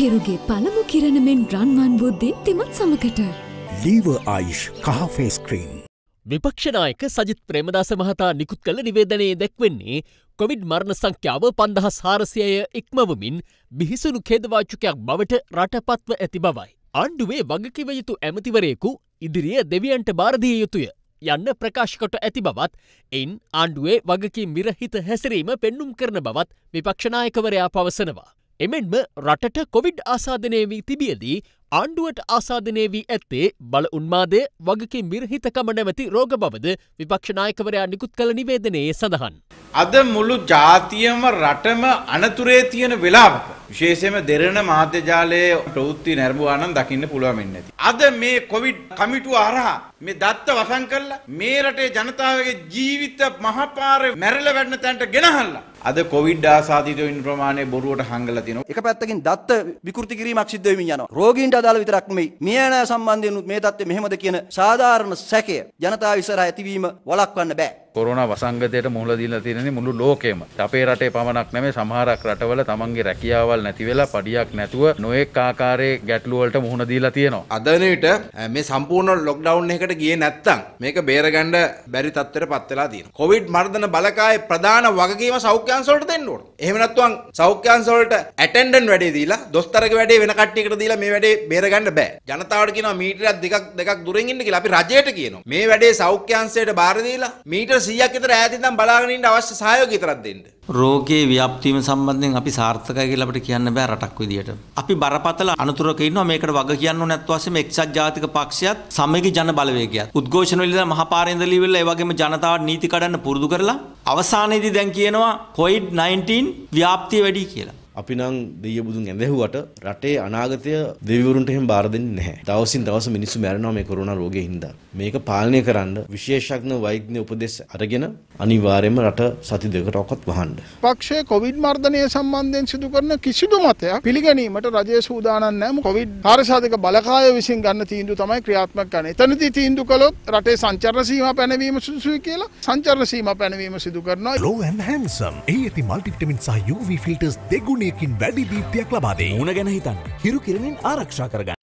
හිරුගේ පළමු කිරණමෙන් රන්වන් බුද්ධි තිමත් සමකට. ලීව ආයිෂ් කහෆේස් ක්‍රීම්. විපක්ෂනායක සජිත් ප්‍රේමදාස මහතා නිකුත් කළ නිවේදනයේ දැක්වෙන්නේ කොවිඩ් මරණ සංඛ්‍යාව පන්දහස් හාරසියය ඉක්මවමින් බිහිසුණු කේදවාචුකයක් බවට රටපත්ව ඇති බවයි. ආණ්ඩුවේ වගකිව යුතු ඇමතිවරයෙකු ඉදිරිය දෙවියන්ට භාරදිය යුතුය. යන්න ප්‍රකාශකොට ඇති බවත් එයින් ආණ්ඩුවේ වගකින් විරහිත හැසිරීම පෙන්නුම් කරන බවත් විපක්ෂනායකවරයා පවසනවා. එමෙන්ම රටට කොවිඩ් ආසාදනය වී තිබියදී ආණ්ඩුවට ආසාදනය වී ඇත්තේ බල උන්මාදය වගකින් විරහිතකම නැමැති රෝග බවද විපක්ෂනායකවරයා නිකුත් කළ නිවේදනයේ සඳහන්. අද මුළු ජාතියම රටම අනතුරේ තියෙන වෙලාවක. විශේෂම දෙරණ මාධ්‍යජාලයේ ප්‍රවෘත්ති නැරඹුවානම් දකින්න පුළුවන් වෙන්නේ නැති. අද මේ කොවිඩ් කමිටුව අරහා මේ දත්ත වසන් කරලා මේ රටේ ජනතාවගේ ජීවිත මහපාරේ මැරිලා වැඩන තැනට ගෙනහල්ලා අද කොවිඩ් ආසාදිතයින් ප්‍රමාණය බොරුවට හංගලා තිනවා. එක පැත්තකින් දත්ත විකෘති කිරීමක් සිද්ධ වෙමින් යනවා. රෝගීන්ට අදාළ විතරක් නෙමෙයි මියනය සම්බන්ධයෙන් මේ தත්ත්වය මෙහෙමද කියන සාධාරණ සැකය ජනතාව ඉස්සරහා ඇතිවීම වළක්වන්න බෑ. කොරෝනා වසංගතයට මුහුණ දීලා තියෙන්නේ මුළු ලෝකෙම. අපේ රටේ පමණක් නෙමෙයි සමහරක් රටවල තමන්ගේ රැකියාවල් නැති වෙලා පඩියක් නැතුව නොඑක් ආකාරයේ ගැටලු වලට මුහුණ දීලා තියෙනවා. අදනෙට මේ සම්පූර්ණ ලොක්ඩවුන් එකකට ගියේ නැත්තම් මේක බේරගන්න බැරි තත්ත්වයටපත් වෙලා තියෙනවා. කොවිඩ් මර්ධන බලකායේ ප්‍රධාන වගකීම සෞඛ්‍ය සෞඛ්‍යංශවලට දෙන්න ඕන. එහෙම නැත්නම් සෞඛ්‍යංශවලට ඇටෙන්ඩන්ට් වැඩේ දීලා දොස්තරගේ වැඩේ වෙන කට්ටියකට දීලා මේ වැඩේ බේරගන්න බෑ. ජනතාවට කියනවා මීටරයක් දෙකක් දෙකක් දුරින් ඉන්න කියලා. අපි රජයට කියනවා. මේ වැඩේ සෞඛ්‍යංශයට බාර දීලා මීටර 100ක් විතර ඈතින් ඉඳන් බලාගෙන ඉන්න අවශ්‍ය සහයෝගය විතරක් දෙන්න. රෝගයේ ව්‍යාප්තියම සම්බන්ධයෙන් අපි සාර්ථකයි කියලා අපිට කියන්න බෑ රටක් විදියට. අපි බරපතල අනතුරක ඉන්නවා මේකට වග කියන්න ඕන නැත්නම් වශයෙන් එක්සත් ජාතික පක්ෂයත් සමගි ජන බලවේගයත් උද්ඝෝෂණ වල ඉඳලා මහපාරේ ඉඳලා ඉවරලා ඒ වගේම ජනතාවට නීති කඩන්න පුරුදු කරලා අවසානයේදී දැන් කියනවා COVID-19 ව්‍යාප්තිය වැඩි කියලා. අපි නම් දෙය බුදුන් ඇඳැහුවට රටේ අනාගතය දෙවිවරුන්ට එහෙම බාර දෙන්නේ නැහැ. දවසින් දවස මිනිස්සු මැරෙනවා මේ කොරෝනා රෝගයෙන් හින්දා. මේක පාලනය කරන්න විශේෂඥ වෛද්‍ය උපදෙස් අරගෙන අනිවාර්යයෙන්ම රට සති දෙකකට ඔක්කොත් වහන්න. පක්ෂයේ කොවිඩ් මර්ධනය සම්බන්ධයෙන් සිදු කරන කිසිදු මතයක් පිළිගැනීමට රජය සූදානම් නැහැ. කොවිඩ් කාර්යසාධක බලකාය විසින් ගන්න තීන්දුව තමයි ක්‍රියාත්මක කරන්නේ. එතනදී තීන්දුව කළොත් රටේ සංචාරණ සීමා පැනවීම සුදුසුයි කියලා සංචාරණ සීමා පැනවීම සිදු කරනවා. Glow and handsome. ඒ ඇති මල්ටිවිටමින් සහ UV ෆිල්ටර්ස් දෙගුණ ගානයකින් වැඩි දීපයක් ලබාදේ උන ගැන හිතන් හිරු කිරණින් ආරක්ෂා කරගන්න